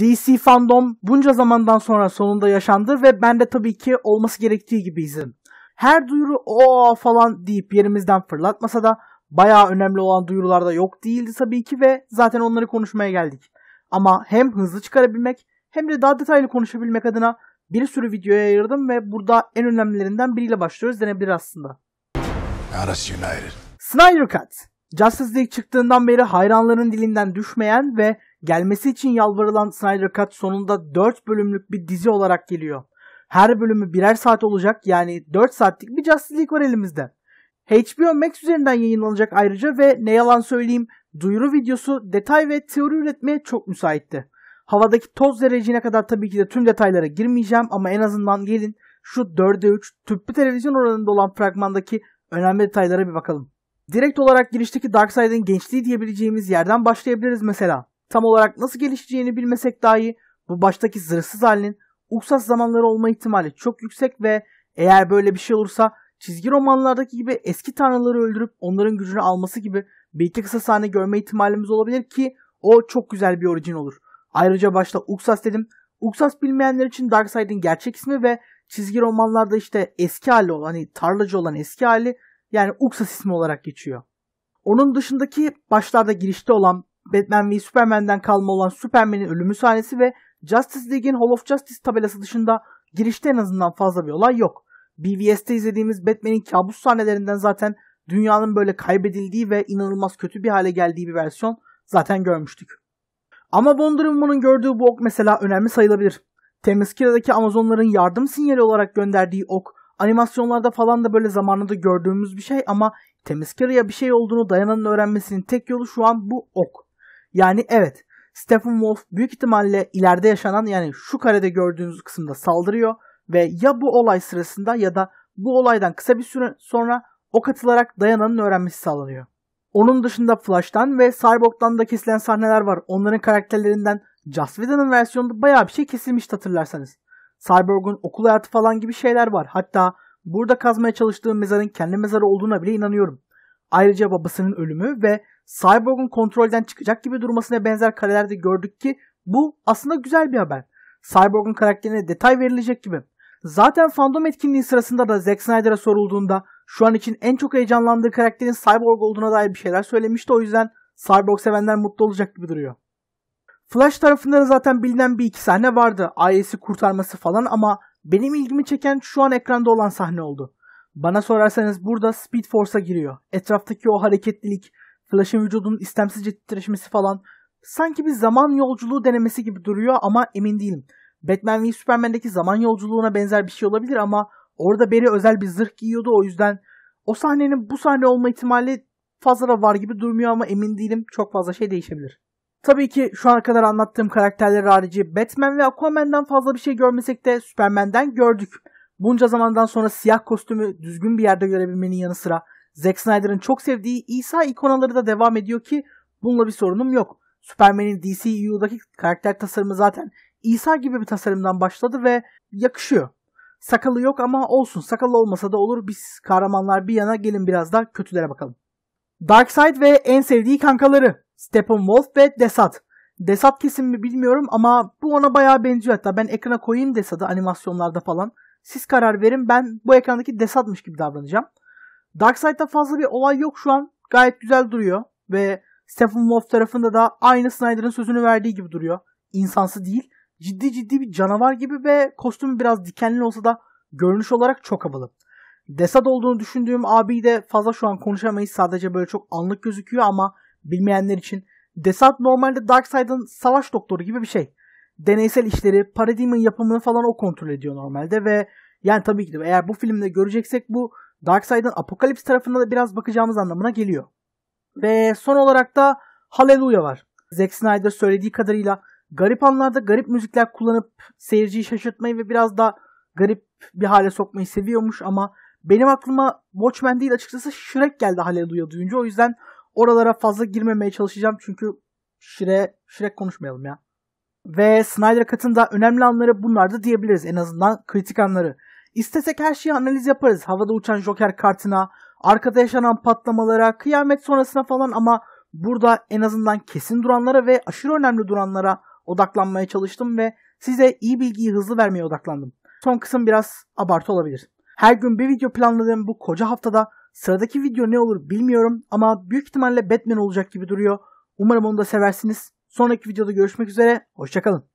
DC fandom bunca zamandan sonra sonunda yaşandı ve ben de tabii ki olması gerektiği gibi izledim. Her duyuru o falan deyip yerimizden fırlatmasa da bayağı önemli olan duyurular da yok değildi tabii ki ve zaten onları konuşmaya geldik. Ama hem hızlı çıkarabilmek hem de daha detaylı konuşabilmek adına bir sürü videoya ayırdım ve burada en önemlilerinden biriyle başlıyoruz denebilir aslında. Snyder Cut Justice League çıktığından beri hayranların dilinden düşmeyen ve Gelmesi için yalvarılan Snyder Cut sonunda 4 bölümlük bir dizi olarak geliyor. Her bölümü birer saat olacak yani 4 saatlik bir Justice League var elimizde. HBO Max üzerinden yayınlanacak ayrıca ve ne yalan söyleyeyim duyuru videosu detay ve teori üretmeye çok müsaitti. Havadaki toz derecine kadar tabii ki de tüm detaylara girmeyeceğim ama en azından gelin şu 4'e 3 tüplü televizyon oranında olan fragmandaki önemli detaylara bir bakalım. Direkt olarak girişteki Darkseid'in gençliği diyebileceğimiz yerden başlayabiliriz mesela. Tam olarak nasıl gelişeceğini bilmesek dahi bu baştaki zırhsız halinin uksas zamanları olma ihtimali çok yüksek ve eğer böyle bir şey olursa çizgi romanlardaki gibi eski tanrıları öldürüp onların gücünü alması gibi bir iki kısa sahne görme ihtimalimiz olabilir ki o çok güzel bir orijin olur. Ayrıca başta Uksas dedim. Uksas bilmeyenler için Darkseid'in gerçek ismi ve çizgi romanlarda işte eski hali olan, hani tarlacı olan eski hali yani Uksas ismi olarak geçiyor. Onun dışındaki başlarda girişte olan Batman ve Superman'den kalma olan Superman'in ölümü sahnesi ve Justice League'in Hall of Justice tabelası dışında girişte en azından fazla bir olay yok. BVS'te izlediğimiz Batman'in kabus sahnelerinden zaten dünyanın böyle kaybedildiği ve inanılmaz kötü bir hale geldiği bir versiyon zaten görmüştük. Ama Wonder Woman'ın gördüğü bu ok mesela önemli sayılabilir. Temizkira'daki Amazonların yardım sinyali olarak gönderdiği ok animasyonlarda falan da böyle zamanında gördüğümüz bir şey ama Temizkira'ya bir şey olduğunu Diana'nın öğrenmesinin tek yolu şu an bu ok. Yani evet Stephen Wolf büyük ihtimalle ileride yaşanan yani şu karede gördüğünüz kısımda saldırıyor ve ya bu olay sırasında ya da bu olaydan kısa bir süre sonra ok atılarak Diana'nın öğrenmesi sağlanıyor. Onun dışında Flash'tan ve Cyborg'dan da kesilen sahneler var. Onların karakterlerinden Joss Whedon'ın versiyonunda bayağı bir şey kesilmişti hatırlarsanız. Cyborg'un okul hayatı falan gibi şeyler var. Hatta burada kazmaya çalıştığı mezarın kendi mezarı olduğuna bile inanıyorum. Ayrıca babasının ölümü ve Cyborg'un kontrolden çıkacak gibi durmasına benzer karelerde gördük ki bu aslında güzel bir haber. Cyborg'un karakterine detay verilecek gibi. Zaten fandom etkinliği sırasında da Zack Snyder'a sorulduğunda şu an için en çok heyecanlandığı karakterin Cyborg olduğuna dair bir şeyler söylemişti o yüzden Cyborg sevenler mutlu olacak gibi duruyor. Flash tarafında da zaten bilinen bir iki sahne vardı. Ailesi kurtarması falan ama benim ilgimi çeken şu an ekranda olan sahne oldu. Bana sorarsanız burada Speed Force'a giriyor. Etraftaki o hareketlilik, Flash'ın vücudunun istemsizce titreşmesi falan sanki bir zaman yolculuğu denemesi gibi duruyor ama emin değilim. Batman ve Superman'deki zaman yolculuğuna benzer bir şey olabilir ama orada Barry özel bir zırh giyiyordu o yüzden o sahnenin bu sahne olma ihtimali fazla da var gibi durmuyor ama emin değilim çok fazla şey değişebilir. Tabii ki şu ana kadar anlattığım karakterler harici Batman ve Aquaman'dan fazla bir şey görmesek de Superman'den gördük. Bunca zamandan sonra siyah kostümü düzgün bir yerde görebilmenin yanı sıra Zack Snyder'ın çok sevdiği İsa ikonaları da devam ediyor ki bununla bir sorunum yok. Superman'in DCU'daki e karakter tasarımı zaten İsa gibi bir tasarımdan başladı ve yakışıyor. Sakalı yok ama olsun. Sakalı olmasa da olur. Biz kahramanlar bir yana gelin biraz da kötülere bakalım. Darkseid ve en sevdiği kankaları Steppenwolf ve Desat. Desat kesin mi bilmiyorum ama bu ona bayağı benziyor hatta. Ben ekrana koyayım Desat'ı animasyonlarda falan. Siz karar verin ben bu ekrandaki Desat'mış gibi davranacağım. Darkseid'da fazla bir olay yok şu an. Gayet güzel duruyor. Ve Stephen Wolf tarafında da aynı Snyder'ın sözünü verdiği gibi duruyor. İnsansı değil. Ciddi ciddi bir canavar gibi ve kostümü biraz dikenli olsa da görünüş olarak çok havalı. Desad olduğunu düşündüğüm abi de fazla şu an konuşamayız. Sadece böyle çok anlık gözüküyor ama bilmeyenler için Desad normalde Darkseid'ın savaş doktoru gibi bir şey. Deneysel işleri, Parademon yapımını falan o kontrol ediyor normalde ve yani tabii ki de eğer bu filmde göreceksek bu Darkseid'in Apokalips tarafında da biraz bakacağımız anlamına geliyor. Ve son olarak da Hallelujah var. Zack Snyder söylediği kadarıyla garip anlarda garip müzikler kullanıp seyirciyi şaşırtmayı ve biraz da garip bir hale sokmayı seviyormuş ama benim aklıma Watchmen değil açıkçası Shrek geldi Hallelujah duyunca. O yüzden oralara fazla girmemeye çalışacağım çünkü Shrek, Shrek konuşmayalım ya. Ve Snyder katında önemli anları bunlardı diyebiliriz en azından kritik anları. İstesek her şeyi analiz yaparız. Havada uçan Joker kartına, arkada yaşanan patlamalara, kıyamet sonrasına falan ama burada en azından kesin duranlara ve aşırı önemli duranlara odaklanmaya çalıştım ve size iyi bilgiyi hızlı vermeye odaklandım. Son kısım biraz abartı olabilir. Her gün bir video planladığım bu koca haftada sıradaki video ne olur bilmiyorum ama büyük ihtimalle Batman olacak gibi duruyor. Umarım onu da seversiniz. Sonraki videoda görüşmek üzere. Hoşçakalın.